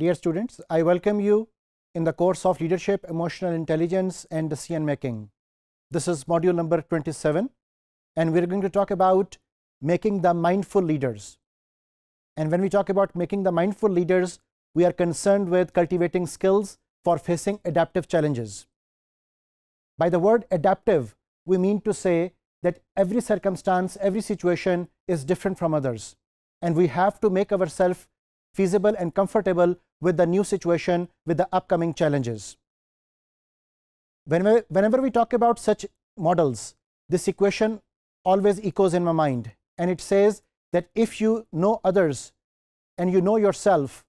Dear students, I welcome you in the course of Leadership, Emotional Intelligence and Decision Making. This is module number 27 and we are going to talk about making the mindful leaders. And when we talk about making the mindful leaders, we are concerned with cultivating skills for facing adaptive challenges. By the word adaptive, we mean to say that every circumstance, every situation is different from others and we have to make ourselves feasible and comfortable with the new situation, with the upcoming challenges. Whenever, whenever we talk about such models, this equation always echoes in my mind and it says that if you know others and you know yourself,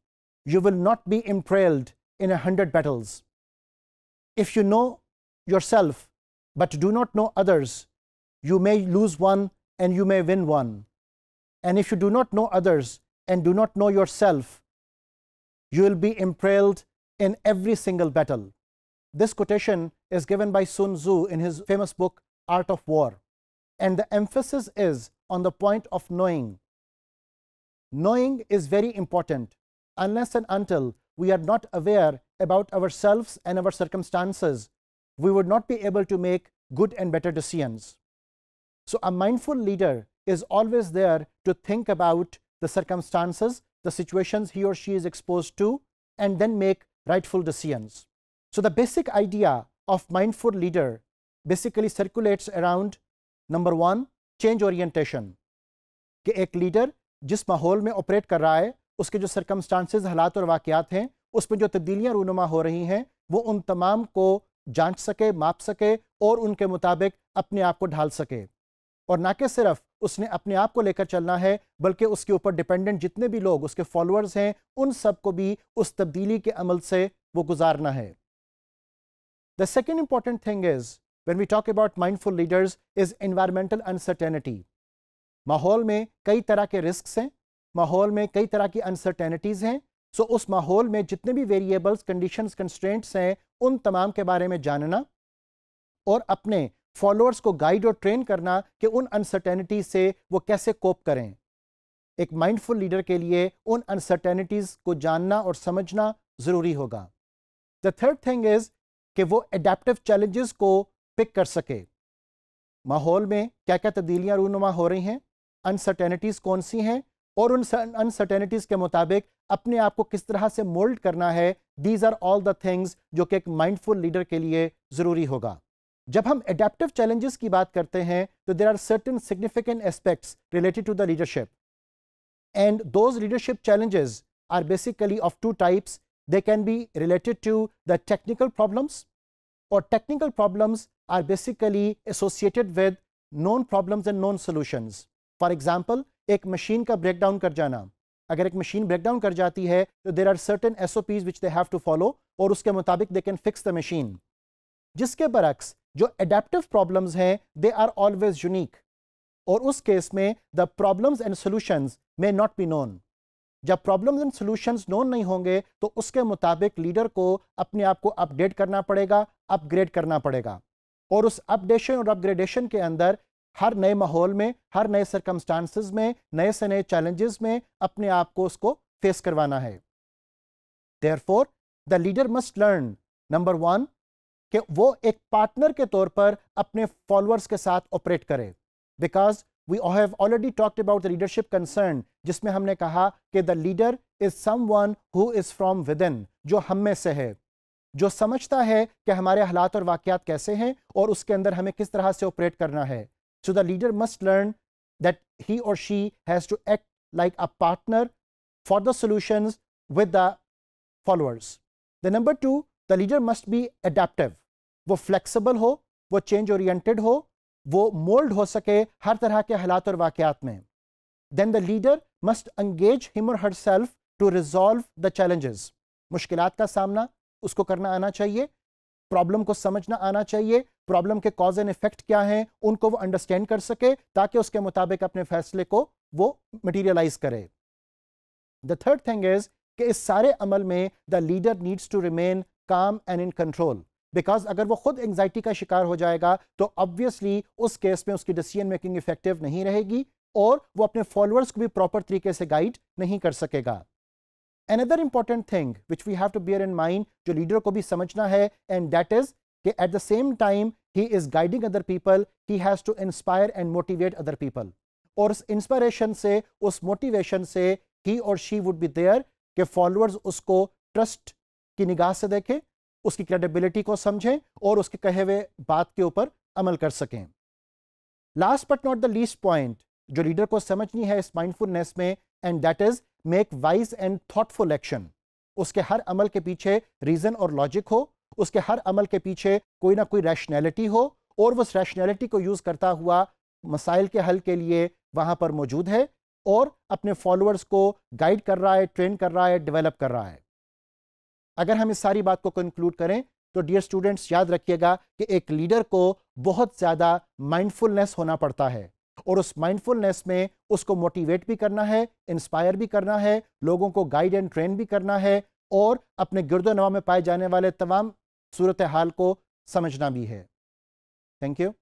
you will not be imperiled in a hundred battles. If you know yourself but do not know others, you may lose one and you may win one. And if you do not know others and do not know yourself, you will be impaled in every single battle. This quotation is given by Sun Tzu in his famous book Art of War and the emphasis is on the point of knowing. Knowing is very important unless and until we are not aware about ourselves and our circumstances, we would not be able to make good and better decisions. So, a mindful leader is always there to think about the circumstances the situations he or she is exposed to, and then make rightful decisions. So the basic idea of mindful leader basically circulates around number one change orientation. कि एक leader जिस माहौल में operate कर रहा है उसके जो सरकमस्टांसेस हालात और वाक़ात हैं उसमें जो तब्दीलियाँ रूनुमा हो रही हैं वो उन तमाम को जांच सके माप सके और उनके मुताबिक अपने आप को ढाल सके और ना कि सिर्फ उसने अपने आप को लेकर चलना है बल्कि उसके ऊपर डिपेंडेंट जितने भी लोग उसके फॉलोअर्स हैं उन सब को भी उस तब्दीली के अमल से वो गुजारना है the second important thing is when we talk about mindful leaders is environmental uncertainty माहौल में कई तरह के रिस्क हैं माहौल में कई तरह की अनसर्टेनिटीज़ हैं सो उस माहौल में जितने भी वेरिएबल्स कंडीशंस कंस्ट्रेंट्स हैं उन तमाम के बारे में जानना और अपने फॉलोअर्स को गाइड और ट्रेन करना कि उन अनसर्टेनिटी से वो कैसे कोप करें एक माइंडफुल लीडर के लिए उन अनसर्टेनिटीज़ को जानना और समझना ज़रूरी होगा द थर्ड थिंग इज़ कि वो एडेप्टिव चैलेंजेस को पिक कर सके माहौल में क्या क्या तब्दीलियाँ रूनुमा हो रही हैं अनसर्टेनिटीज़ कौन सी हैं और उन अनसर्टेनिटीज़ के मुताबिक अपने आप को किस तरह से मोल्ड करना है these are all the things जो कि एक माइंडफुल लीडर के लिए ज़रूरी होगा जब हम एडेप्टिव चैलेंजेस की बात करते हैं तो there are certain significant aspect related to the leadership and those leadership challenges are basically of two types they can be related to the technical problems और technical problems are basically associated with known problems and known solutions for example एक machine का breakdown कर जाना अगर एक machine breakdown कर जाती है तो there are certain SOPs which they have to follow और उसके मुताबिक they can fix the machine जिसके बरक्स जो एडेप्टिव प्रॉब्लम्स हैं दे आर ऑलवेज यूनिक और उस केस में the problems and solution may not be known जब प्रॉब्लम्स एंड सोल्यूशन नोन नहीं होंगे तो उसके मुताबिक लीडर को अपने आप को अपडेट करना पड़ेगा अपग्रेड करना पड़ेगा और उस अपडेशन और अपग्रेडेशन के अंदर हर नए माहौल में हर नए सरकमस्टांसिस में नए से नए चैलेंजेस में अपने आप को उसको फेस करवाना है therefore the leader must learn number one कि वो एक पार्टनर के तौर पर अपने फॉलोअर्स के साथ ऑपरेट करे because we have already talked about the leadership concern जिसमें हमने कहा कि the leader is one who is from within जो हम में से है जो समझता है कि हमारे हालात और वाकयात कैसे हैं और उसके अंदर हमें किस तरह से ऑपरेट करना है so the leader must learn that he और she has to act like a partner for the solution with the followers the number two the leader must be adaptive वो फ्लेक्सिबल हो वो चेंज ओरिएंटेड हो वो mould हो सके हर तरह के हालात और वाकयात में then the leader must engage him और herself to resolve the challenges मुश्किल का सामना उसको करना आना चाहिए प्रॉब्लम को समझना आना चाहिए प्रॉब्लम के कॉज एंड इफेक्ट क्या हैं उनको वो अंडरस्टैंड कर सके ताकि उसके मुताबिक अपने फैसले को वो मटीरियलाइज करे द थर्ड थिंग इज कि इस सारे अमल में the leader needs to remain calm and in control because अगर वो खुद एंगजाइटी का शिकार हो जाएगा तो ऑब्वियसली उस केस में उसकी डिसीजन मेकिंग इफेक्टिव नहीं रहेगी और वो अपने फॉलोअर्स को भी प्रॉपर तरीके से गाइड नहीं कर सकेगा another important thing which we have to bear in mind जो लीडर को भी समझना है एंड दैट इज कि at the same time he is guiding other people he has to inspire and motivate other people और उस inspiration से उस मोटिवेशन से ही और शी वुड बी देयर के फॉलोअर्स उसको ट्रस्ट की निगाह से देखें उसकी क्रेडिबिलिटी को समझें और उसके कहे हुए बात के ऊपर अमल कर सकें last but not the least point जो लीडर को समझनी है इस माइंडफुलनेस में and that is make wise and thoughtful action उसके हर अमल के पीछे रीज़न और लॉजिक हो उसके हर अमल के पीछे कोई ना कोई रैशनैलिटी हो और उस रैशनैलिटी को यूज़ करता हुआ मसाइल के हल के लिए वहां पर मौजूद है और अपने फॉलोअर्स को गाइड कर रहा है ट्रेन कर रहा है डेवलप कर रहा है अगर हम इस सारी बात को कंक्लूड करें तो डियर स्टूडेंट्स याद रखिएगा कि एक लीडर को बहुत ज़्यादा माइंडफुलनेस होना पड़ता है और उस माइंडफुलनेस में उसको मोटिवेट भी करना है इंस्पायर भी करना है लोगों को गाइड एंड ट्रेन भी करना है और अपने नवा में पाए जाने वाले तमाम सूरत हाल को समझना भी है थैंक यू